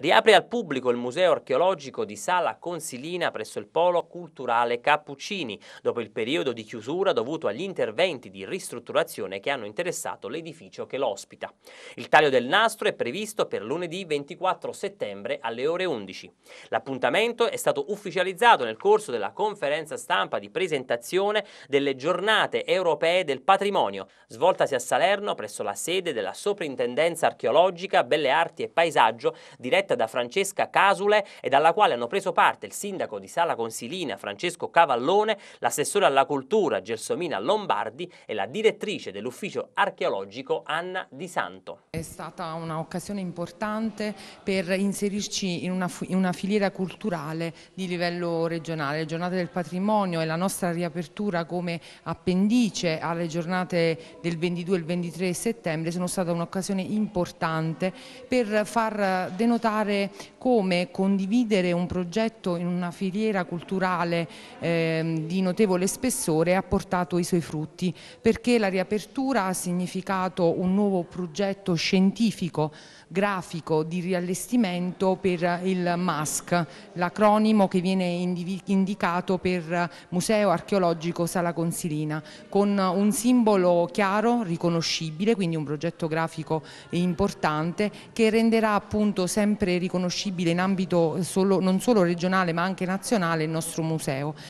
Riapre al pubblico il museo archeologico di Sala Consilina presso il Polo Culturale Cappuccini, dopo il periodo di chiusura dovuto agli interventi di ristrutturazione che hanno interessato l'edificio che lo ospita. Il taglio del nastro è previsto per lunedì 24 settembre alle ore 11. L'appuntamento è stato ufficializzato nel corso della conferenza stampa di presentazione delle giornate europee del patrimonio, svoltasi a Salerno presso la sede della Soprintendenza archeologica, belle arti e paesaggio diretta diretta da Francesca Casule e dalla quale hanno preso parte il sindaco di Sala Consilina Francesco Cavallone, l'assessore alla cultura Gelsomina Lombardi e la direttrice dell'ufficio archeologico Anna Di Santo. È stata un'occasione importante per inserirci in una, in una filiera culturale di livello regionale. Le giornate del patrimonio e la nostra riapertura come appendice alle giornate del 22 e il 23 settembre sono state un'occasione importante per far denotare pensare come condividere un progetto in una filiera culturale eh, di notevole spessore ha portato i suoi frutti, perché la riapertura ha significato un nuovo progetto scientifico, grafico, di riallestimento per il MASC, l'acronimo che viene indicato per Museo Archeologico Sala Consilina, con un simbolo chiaro, riconoscibile, quindi un progetto grafico importante che renderà appunto sempre sempre riconoscibile in ambito solo, non solo regionale ma anche nazionale il nostro museo.